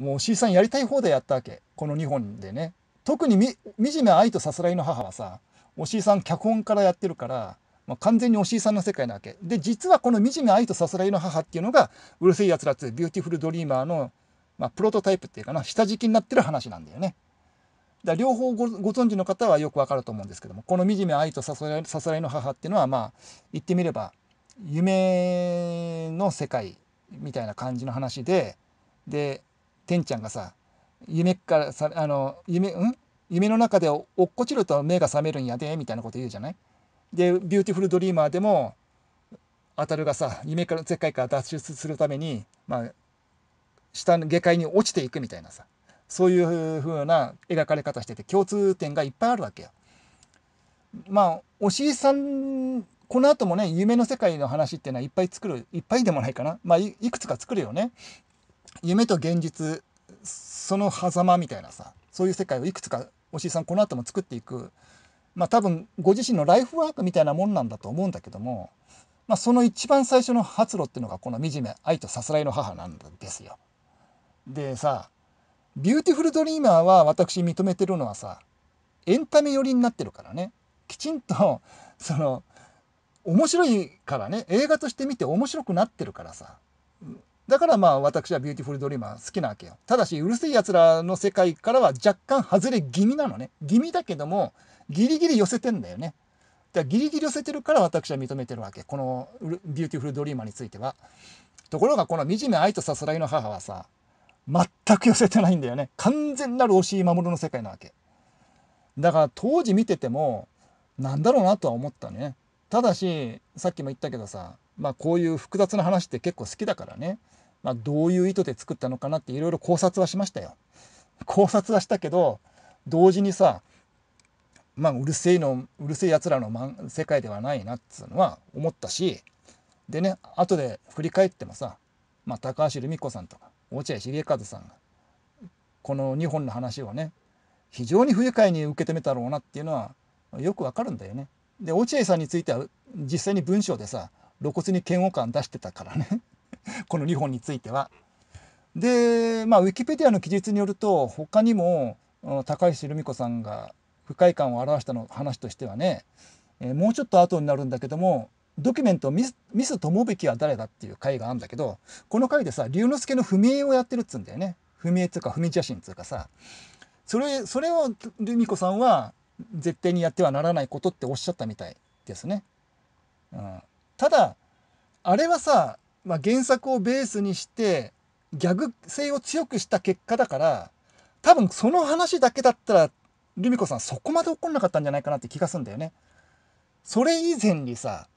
もう C さんやりたい方でやったわけこの2本でね特にみ惨め愛とさすらいの母はさおしいさん脚本からやってるから、まあ、完全におしいさんの世界なわけで実はこの「惨め愛とさすらいの母」っていうのが「うるせえやつら」つ、ビューティフルドリーマーの、まあ、プロトタイプっていうかな下敷きになってる話なんだよね。だ両方ご存知の方はよくわかると思うんですけどもこの「惨め愛とさすらさすらいの母」っていうのはまあ言ってみれば夢の世界みたいな感じの話ででてんちゃんがさ夢からさあの夢ん夢の中で落っこちると目が覚めるんやでみたいなこと言うじゃないで「ビューティフル・ドリーマー」でもアタルがさ夢から世界から脱出するために、まあ、下の下界に落ちていくみたいなさそういう風な描かれ方してて共通点がいっぱいあるわけよ。まあおしさんこの後もね夢の世界の話っていうのはいっぱい作るいっぱいでもないかなまあいくつか作るよね。夢と現実その狭間みたいなさそういう世界をいくつか押いさんこの後も作っていくまあ多分ご自身のライフワークみたいなもんなんだと思うんだけども、まあ、その一番最初の発露っていうのがこの惨め愛とさすらいの母なんですよ。でさ「ビューティフル・ドリーマー」は私認めてるのはさエンタメ寄りになってるからねきちんとその面白いからね映画として見て面白くなってるからさだからまあ私はビューティフルドリーマー好きなわけよ。ただし、うるせえ奴らの世界からは若干外れ気味なのね。気味だけども、ギリギリ寄せてんだよね。だからギリギリ寄せてるから私は認めてるわけ。このビューティフルドリーマーについては。ところがこの惨め愛とさすらいの母はさ、全く寄せてないんだよね。完全なるしい守の世界なわけ。だから当時見てても、なんだろうなとは思ったね。ただし、さっきも言ったけどさ、まあこういう複雑な話って結構好きだからね。まあ、どういう意図で作ったのかなっていろいろ考察はしましたよ。考察はしたけど同時にさまあ、うるせえのうるせえやつらの世界ではないなっつうのは思ったしでね後で振り返ってもさ、まあ、高橋留美子さんとか落合重和さんがこの2本の話をね非常に不愉快に受け止めたろうなっていうのはよくわかるんだよね。で落合さんについては実際に文章でさ露骨に嫌悪感出してたからね この2本については。で、まあ、ウィキペディアの記述によると他にも高橋留美子さんが不快感を表したの話としてはね、えー、もうちょっと後になるんだけどもドキュメントミス「ミス友引は誰だ?」っていう回があるんだけどこの回でさ龍之介の踏み絵をやってるっつうんだよね踏み絵っつうか踏み写真っつうかさそれそれを留美子さんは絶対にやってはならないことっておっしゃったみたいですね。うん、ただあれはさまあ、原作をベースにしてギャグ性を強くした結果だから多分その話だけだったらルミ子さんそこまで怒んなかったんじゃないかなって気がするんだよね。それ以前にさ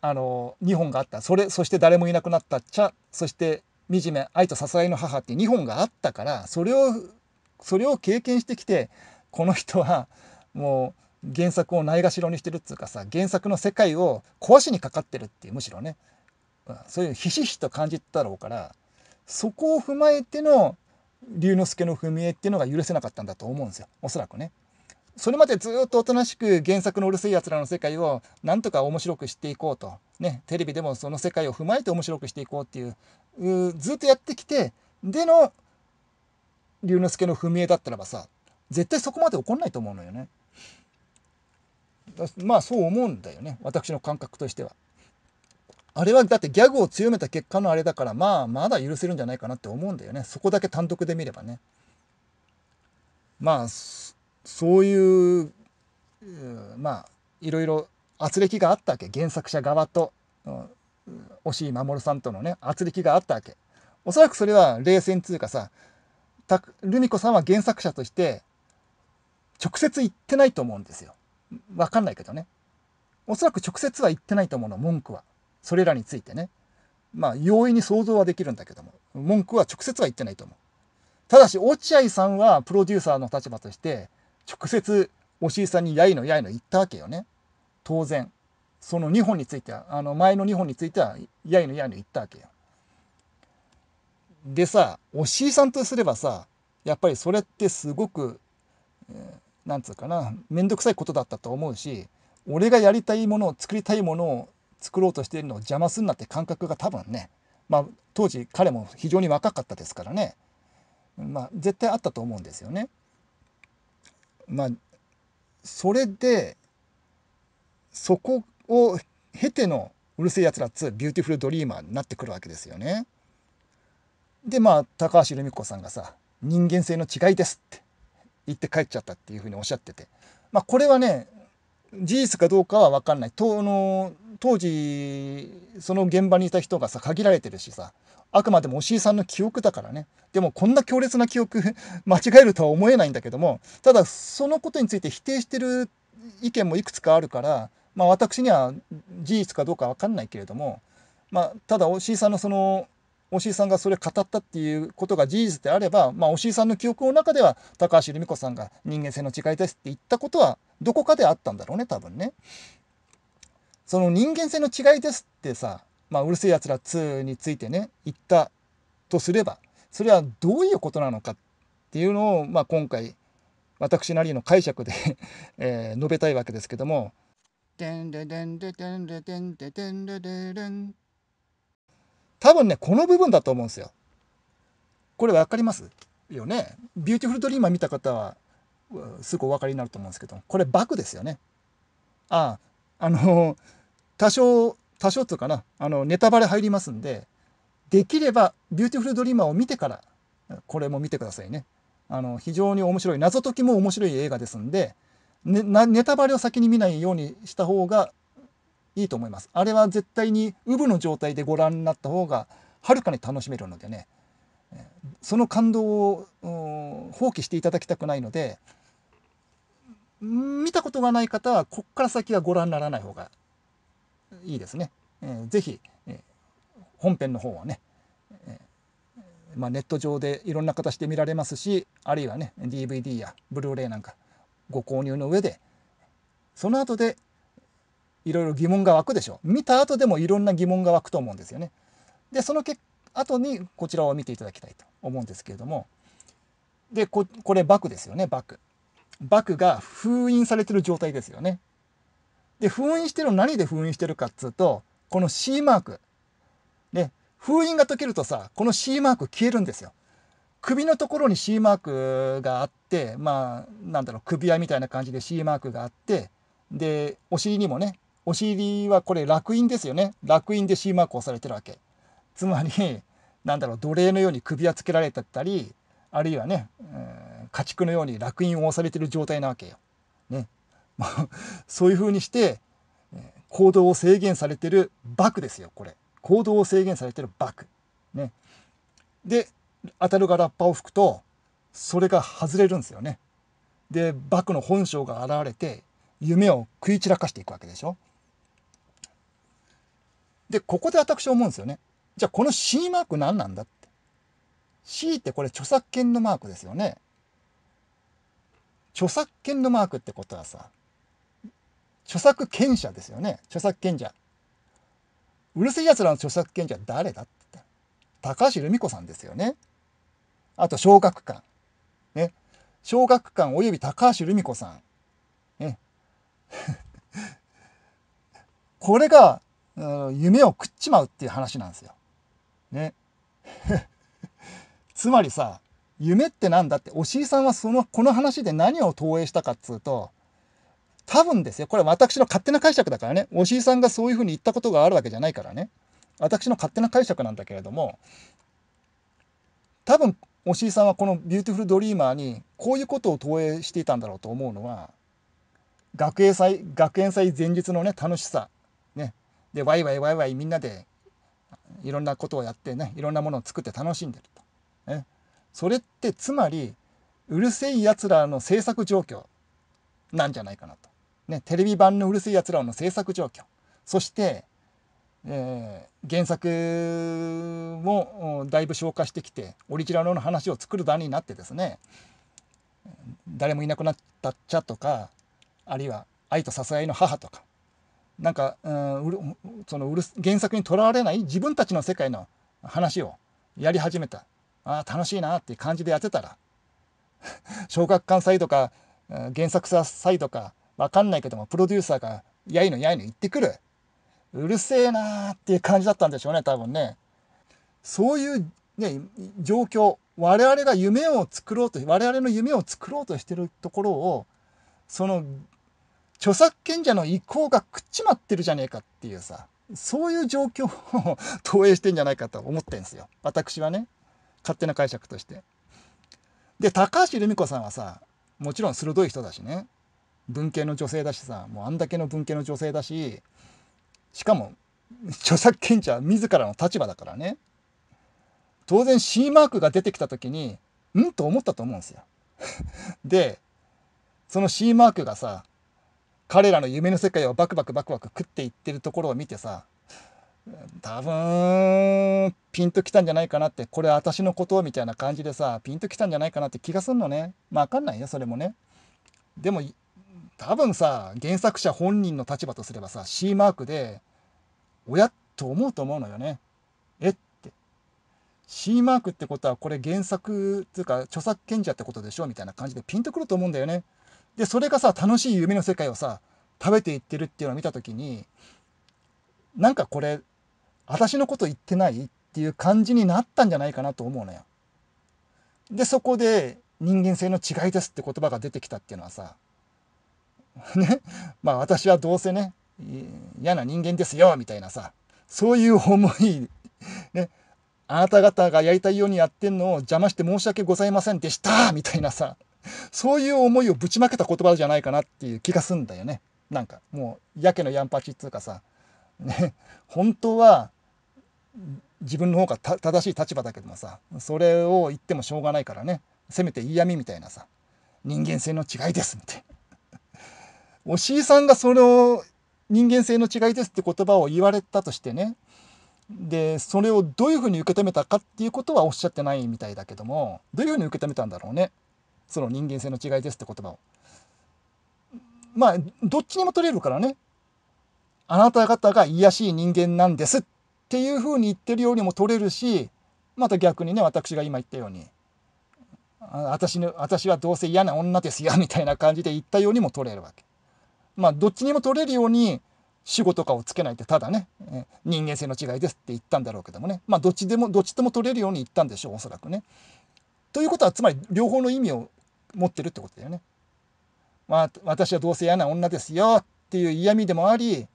あの2本があったそれそして誰もいなくなった茶そして惨め愛と支えの母って2本があったからそれをそれを経験してきてこの人はもう原作をないがしろにしてるっつうかさ原作の世界を壊しにかかってるっていうむしろね、うん、そういうひしひしと感じたろうからそこを踏まえての龍之介の踏み絵っていうのが許せなかったんだと思うんですよおそらくね。それまでずっとおとなしく原作のうるせいやつらの世界をなんとか面白くしていこうと、ね、テレビでもその世界を踏まえて面白くしていこうっていうずっとやってきてでの龍之介の踏み絵だったらばさ絶対そこまで起こんないと思うのよね。まあそう思うんだよね私の感覚としては。あれはだってギャグを強めた結果のあれだからまあまだ許せるんじゃないかなって思うんだよねそこだけ単独で見ればね。まあそういうまあいろいろ圧力があったわけ原作者側と、うん、押井守さんとのね圧力があったわけおそらくそれは冷戦つうかさルミ子さんは原作者として直接言ってないと思うんですよわかんないけどね。おそらく直接は言ってないと思うの、文句は。それらについてね。まあ、容易に想像はできるんだけども、文句は直接は言ってないと思う。ただし、落合さんはプロデューサーの立場として、直接、お井いさんにやいのやいの言ったわけよね。当然。その2本については、あの、前の2本については、やいのやいの言ったわけよ。でさ、お井いさんとすればさ、やっぱりそれってすごく、えーなんつうかな面倒くさいことだったと思うし俺がやりたいものを作りたいものを作ろうとしているのを邪魔すんなって感覚が多分ね、まあ、当時彼も非常に若かったですからね、まあ、絶対あったと思うんですよね。まあ、それでそこを経ての「うるせえやつら2」「ビューティフルドリーマー」になってくるわけですよね。でまあ高橋留美子さんがさ「人間性の違いです」って行って帰っちゃったっていうふうにおっしゃってて、まあ、これはね事実かどうかは分かんないとの当時その現場にいた人がさ限られてるしさあくまでも押井さんの記憶だからねでもこんな強烈な記憶 間違えるとは思えないんだけどもただそのことについて否定してる意見もいくつかあるから、まあ、私には事実かどうか分かんないけれども、まあ、ただ押井さんのその押井さんがそれを語ったっていうことが事実であれば、まあ、押井さんの記憶の中では高橋留美子さんが人間性の違いですって言ったことはどこかであったんだろうね多分ね。その人間性の違いですってさ、まあ、うるせえやつら2についてね言ったとすればそれはどういうことなのかっていうのを、まあ、今回私なりの解釈でえー、述べたいわけですけども。でんででんででんででんででんででん多分ね、この部分だと思うんですよ。これ分かりますよね。ビューティフルドリーマー見た方は、すぐお分かりになると思うんですけど、これバクですよね。ああ、あの、多少、多少ていうかな、あの、ネタバレ入りますんで、できれば、ビューティフルドリーマーを見てから、これも見てくださいね。あの、非常に面白い、謎解きも面白い映画ですんで、ね、ネタバレを先に見ないようにした方がいいと思います。あれは絶対にウブの状態でご覧になった方がはるかに楽しめるのでね、その感動を放棄していただきたくないので、見たことがない方は、こっから先はご覧にならない方がいいですね。えー、ぜひ、えー、本編の方はね、えー、まあ、ネット上でいろんな形で見られますし、あるいはね、DVD やブルーレイなんかご購入の上で、その後でいろいろ疑問が湧くでしょう。見た後でもいろんな疑問が湧くと思うんですよね。で、その結後にこちらを見ていただきたいと思うんですけれども。で、ここれ、バクですよね、バク。バクが封印されてる状態ですよね。で、封印してるの何で封印してるかっつうと、この C マーク。ね、封印が解けるとさ、この C マーク消えるんですよ。首のところに C マークがあって、まあ、なんだろう、首輪みたいな感じで C マークがあって、で、お尻にもね、お尻はこれ楽印ですよね楽印で C マークをされてるわけつまり なんだろう奴隷のように首輪つけられてたりあるいはね、家畜のように楽印を押されてる状態なわけよ。ね、そういうふうにして行動を制限されてるバクですよこれ行動を制限されてるバク。ね、で当たるがラッパを吹くとそれが外れるんですよね。でバクの本性が現れて夢を食い散らかしていくわけでしょ。で、ここで私思うんですよね。じゃあこの C マーク何なんだって。C ってこれ著作権のマークですよね。著作権のマークってことはさ、著作権者ですよね。著作権者。うるせえ奴らの著作権者誰だって。高橋留美子さんですよね。あと、小学館。ね。小学館及び高橋留美子さん。ね。これが夢を食っちまうっていう話なんですよ。ね。つまりさ、夢ってなんだって、おしいさんはその、この話で何を投影したかっつうと、多分ですよ。これ私の勝手な解釈だからね。おしいさんがそういうふうに言ったことがあるわけじゃないからね。私の勝手な解釈なんだけれども、多分、おしいさんはこのビューティフルドリーマーに、こういうことを投影していたんだろうと思うのは、学園祭、学園祭前日のね、楽しさ。でワイワイワイワイみんなでいろんなことをやってねいろんなものを作って楽しんでると。ね、それってつまりうるせえやつらの制作状況なんじゃないかなと。ね、テレビ版のうるせえやつらの制作状況そして、えー、原作もだいぶ消化してきてオリジナルの話を作る段になってですね誰もいなくなったっちゃとかあるいは愛と支いの母とかなんか、うん、その原作にとらわれない自分たちの世界の話をやり始めたあ楽しいなっていう感じでやってたら 小学館祭とか原作祭とか分かんないけどもプロデューサーが「やいのやいの言ってくる」うるせえなーっていう感じだったんでしょうね多分ね。そういう、ね、状況我々が夢を作ろうと我々の夢を作ろうとしてるところをその著作権者の意向が食っちまってるじゃねえかっていうさ、そういう状況を投影してんじゃないかと思ってんすよ。私はね、勝手な解釈として。で、高橋留美子さんはさ、もちろん鋭い人だしね、文系の女性だしさ、もうあんだけの文系の女性だし、しかも、著作権者自らの立場だからね。当然 C マークが出てきた時に、うんと思ったと思うんですよ。で、その C マークがさ、彼らの夢の世界をバクバクバクバク食っていってるところを見てさ、多分、ピンときたんじゃないかなって、これ私のことみたいな感じでさ、ピンときたんじゃないかなって気がすんのね。まあ、わかんないよ、それもね。でも、多分さ、原作者本人の立場とすればさ、C マークで、おやと思うと思うのよね。えって。C マークってことは、これ原作っていうか、著作権者ってことでしょみたいな感じでピンとくると思うんだよね。で、それがさ、楽しい夢の世界をさ、食べていってるっていうのを見た時に、なんかこれ、私のこと言ってないっていう感じになったんじゃないかなと思うのよ。で、そこで、人間性の違いですって言葉が出てきたっていうのはさ、ね、まあ私はどうせね、嫌な人間ですよ、みたいなさ、そういう思い、ね、あなた方がやりたいようにやってんのを邪魔して申し訳ございませんでした、みたいなさ、そういう思いをぶちまけた言葉じゃないかなっていう気がすんだよね。なんかもうやけのやんぱちっつうかさ、ね、本当は自分の方が正しい立場だけどもさそれを言ってもしょうがないからねせめて嫌味みたいなさ人間性の違いですって。おしいさんがその人間性の違いですって言葉を言われたとしてねでそれをどういうふうに受け止めたかっていうことはおっしゃってないみたいだけどもどういうふうに受け止めたんだろうね。その人間性の違いですって言葉をまあどっちにも取れるからねあなた方が癒しい人間なんですっていうふうに言ってるようにも取れるしまた逆にね私が今言ったように私の私はどうせ嫌な女ですよみたいな感じで言ったようにも取れるわけ。まあどっちにも取れるように主語とかをつけないってただね人間性の違いですって言ったんだろうけどもねまあどっちでもどっちとも取れるように言ったんでしょうおそらくね。ということはつまり両方の意味を持ってるってことだよね。まあ、私はどうせ嫌な女ですよっていう嫌味でもあり、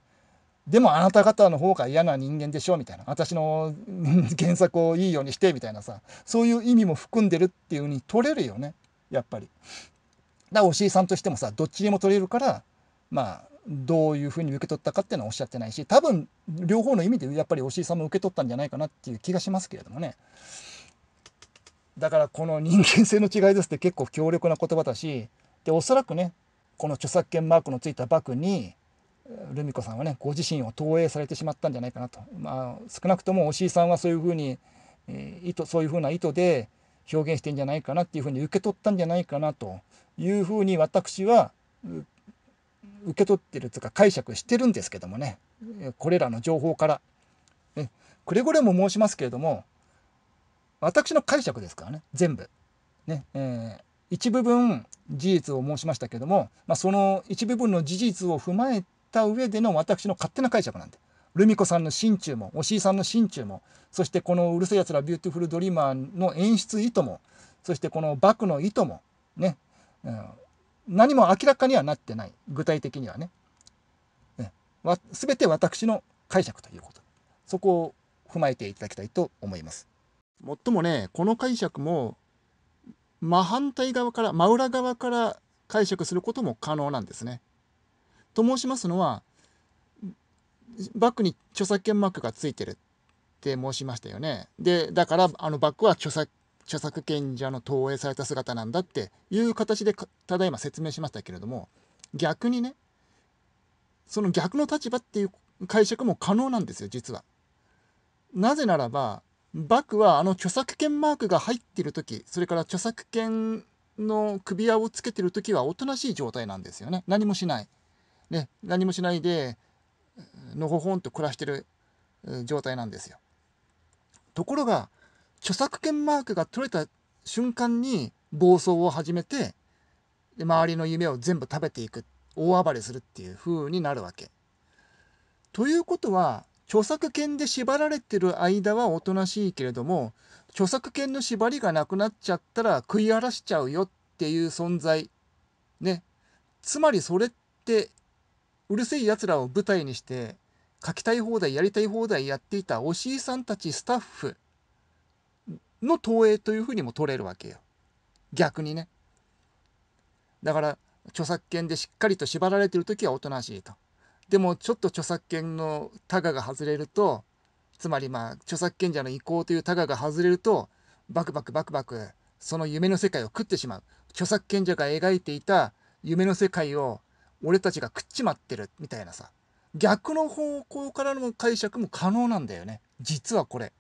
でもあなた方の方が嫌な人間でしょみたいな。私の 原作をいいようにしてみたいなさ。そういう意味も含んでるっていう風に取れるよね。やっぱり。だからおしいさんとしてもさ、どっちにも取れるから、まあ、どういうふうに受け取ったかっていうのはおっしゃってないし、多分、両方の意味でやっぱりおしいさんも受け取ったんじゃないかなっていう気がしますけれどもね。だからこの人間性の違いですって結構強力な言葉だしでおそらくねこの著作権マークのついたバッグにルミ子さんはねご自身を投影されてしまったんじゃないかなと、まあ、少なくとも押井さんはそういうふうに、えー、意図そういうふうな意図で表現してんじゃないかなっていうふうに受け取ったんじゃないかなというふうに私は受け取ってるというか解釈してるんですけどもねこれらの情報から。くれぐれも申しますけれども私の解釈ですからね全部。ねえー、一部分事実を申しましたけども、まあ、その一部分の事実を踏まえた上での私の勝手な解釈なんで。ルミ子さんの心中も、おしいさんの心中も、そしてこのうるせえやつらビューティフルドリーマーの演出意図も、そしてこのバクの意図も、ね、うん、何も明らかにはなってない、具体的にはね。す、ね、全て私の解釈ということ。そこを踏まえていただきたいと思います。もっともねこの解釈も真反対側から真裏側から解釈することも可能なんですね。と申しますのはバックに著作権マークがついてるって申しましたよね。でだからあのバックは著作著作権者の投影された姿なんだっていう形でただいま説明しましたけれども逆にねその逆の立場っていう解釈も可能なんですよ実は。なぜならばバクはあの著作権マークが入ってる時それから著作権の首輪をつけてる時はおとなしい状態なんですよね何もしない、ね、何もしないでのほほんと暮らしてる状態なんですよところが著作権マークが取れた瞬間に暴走を始めてで周りの夢を全部食べていく大暴れするっていう風になるわけ。ということは著作権で縛られてる間はおとなしいけれども著作権の縛りがなくなっちゃったら食い荒らしちゃうよっていう存在ねつまりそれってうるせえやつらを舞台にして書きたい放題やりたい放題やっていたおしいさんたちスタッフの投影というふうにも取れるわけよ逆にねだから著作権でしっかりと縛られてる時はおとなしいとでもちょっと著作権のタガが外れるとつまりまあ著作権者の意向というタガが外れるとバクバクバクバクその夢の世界を食ってしまう著作権者が描いていた夢の世界を俺たちが食っちまってるみたいなさ逆の方向からの解釈も可能なんだよね実はこれ。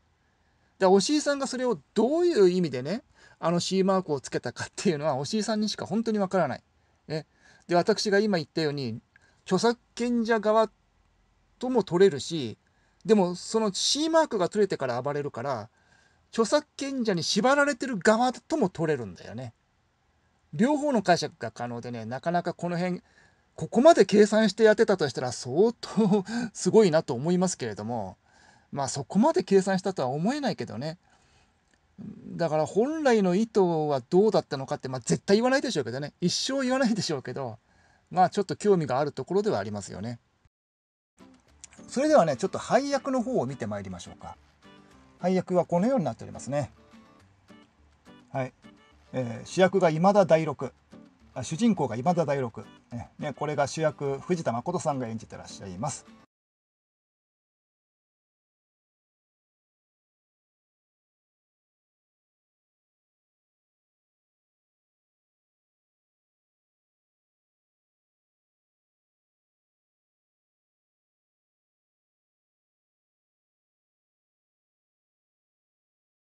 で押井さんがそれをどういう意味でねあの C マークをつけたかっていうのは押井さんにしか本当にわからない。ね、で私が今言ったように著作権者側とも取れるし、でもその C マークが取れてから暴れるから、著作権者に縛られてる側とも取れるんだよね。両方の解釈が可能でね、なかなかこの辺、ここまで計算してやってたとしたら相当すごいなと思いますけれども、まあそこまで計算したとは思えないけどね。だから本来の意図はどうだったのかって、まあ絶対言わないでしょうけどね。一生言わないでしょうけど、まあちょっと興味があるところではありますよね。それではね、ちょっと配役の方を見てまいりましょうか。配役はこのようになっておりますね。はい。えー、主役が今田大六。主人公が今田大六。ね、これが主役、藤田誠さんが演じてらっしゃいます。